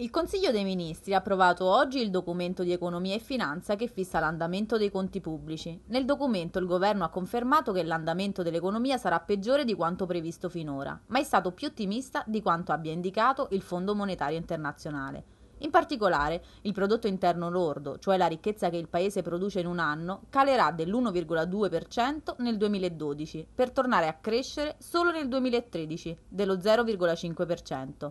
Il Consiglio dei Ministri ha approvato oggi il documento di economia e finanza che fissa l'andamento dei conti pubblici. Nel documento il governo ha confermato che l'andamento dell'economia sarà peggiore di quanto previsto finora, ma è stato più ottimista di quanto abbia indicato il Fondo Monetario Internazionale. In particolare, il prodotto interno lordo, cioè la ricchezza che il paese produce in un anno, calerà dell'1,2% nel 2012, per tornare a crescere solo nel 2013, dello 0,5%.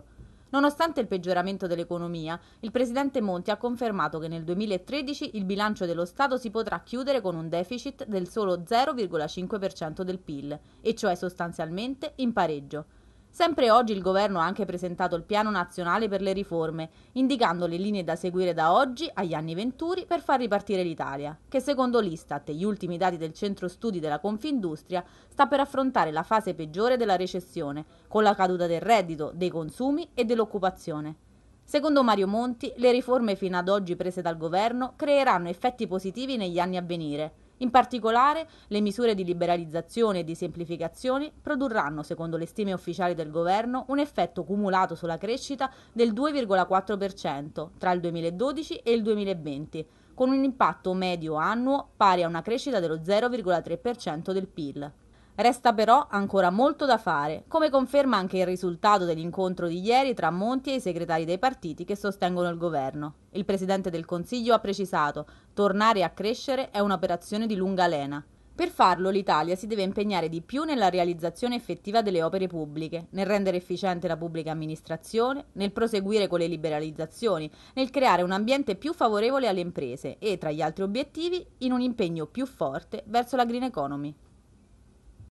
Nonostante il peggioramento dell'economia, il presidente Monti ha confermato che nel 2013 il bilancio dello Stato si potrà chiudere con un deficit del solo 0,5% del PIL, e cioè sostanzialmente in pareggio. Sempre oggi il governo ha anche presentato il piano nazionale per le riforme, indicando le linee da seguire da oggi agli anni venturi per far ripartire l'Italia, che secondo l'Istat e gli ultimi dati del centro studi della Confindustria sta per affrontare la fase peggiore della recessione, con la caduta del reddito, dei consumi e dell'occupazione. Secondo Mario Monti, le riforme fino ad oggi prese dal governo creeranno effetti positivi negli anni a venire in particolare, le misure di liberalizzazione e di semplificazione produrranno, secondo le stime ufficiali del governo, un effetto cumulato sulla crescita del 2,4% tra il 2012 e il 2020, con un impatto medio annuo pari a una crescita dello 0,3% del PIL. Resta però ancora molto da fare, come conferma anche il risultato dell'incontro di ieri tra Monti e i segretari dei partiti che sostengono il governo. Il Presidente del Consiglio ha precisato tornare a crescere è un'operazione di lunga lena. Per farlo l'Italia si deve impegnare di più nella realizzazione effettiva delle opere pubbliche, nel rendere efficiente la pubblica amministrazione, nel proseguire con le liberalizzazioni, nel creare un ambiente più favorevole alle imprese e, tra gli altri obiettivi, in un impegno più forte verso la green economy.